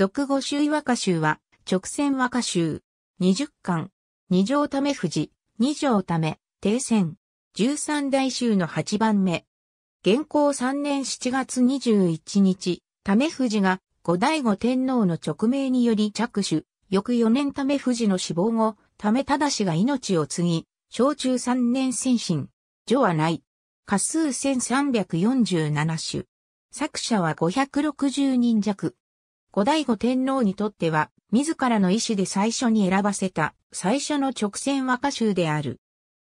俗語集和歌集は、直線和歌集。二十巻。二条ため富士。二条ため、定戦。十三代集の八番目。現行三年七月二十一日、ため富士が後醍醐天皇の勅命により着手。翌四年ため富士の死亡後、ため忠が命を継ぎ、小中三年先進。女はない。過数千三百四十七種。作者は五百六十人弱。後醍醐天皇にとっては、自らの意思で最初に選ばせた、最初の直線和歌集である。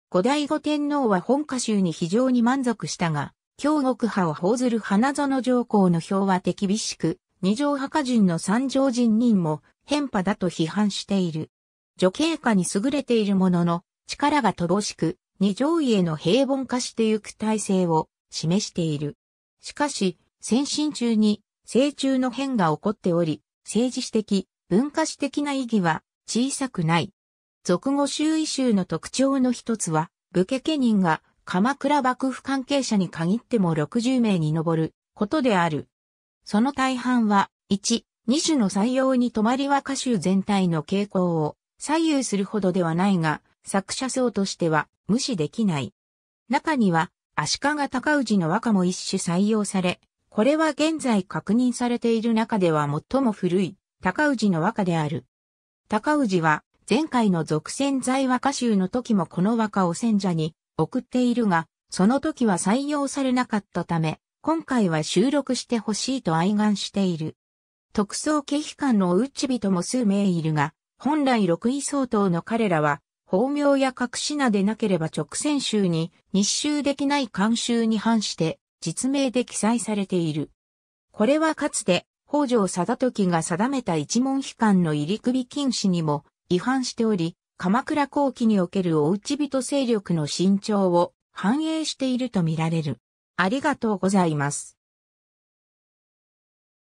後醍醐天皇は本歌集に非常に満足したが、京極派を報ずる花園上皇の評は手厳しく、二条派歌人の三条人人も変派だと批判している。女系歌に優れているものの、力が乏しく、二条への平凡化してゆく体制を示している。しかし、先進中に成虫の変が起こっており、政治史的、文化史的な意義は小さくない。俗語周囲集の特徴の一つは、武家家人が鎌倉幕府関係者に限っても60名に上ることである。その大半は、1、2種の採用に止まり和歌集全体の傾向を左右するほどではないが、作者層としては無視できない。中には、足利尊氏の和歌も一種採用され、これは現在確認されている中では最も古い高氏の和歌である。高氏は前回の俗戦在和歌集の時もこの和歌を戦者に送っているが、その時は採用されなかったため、今回は収録してほしいと哀願している。特捜家批官のうッチ人も数名いるが、本来六位相当の彼らは、法名や隠し名でなければ直線州に日集できない慣習に反して、実名で記載されている。これはかつて、北条貞時が定めた一門悲観の入り首禁止にも違反しており、鎌倉後期におけるおうち人勢力の伸長を反映しているとみられる。ありがとうございます。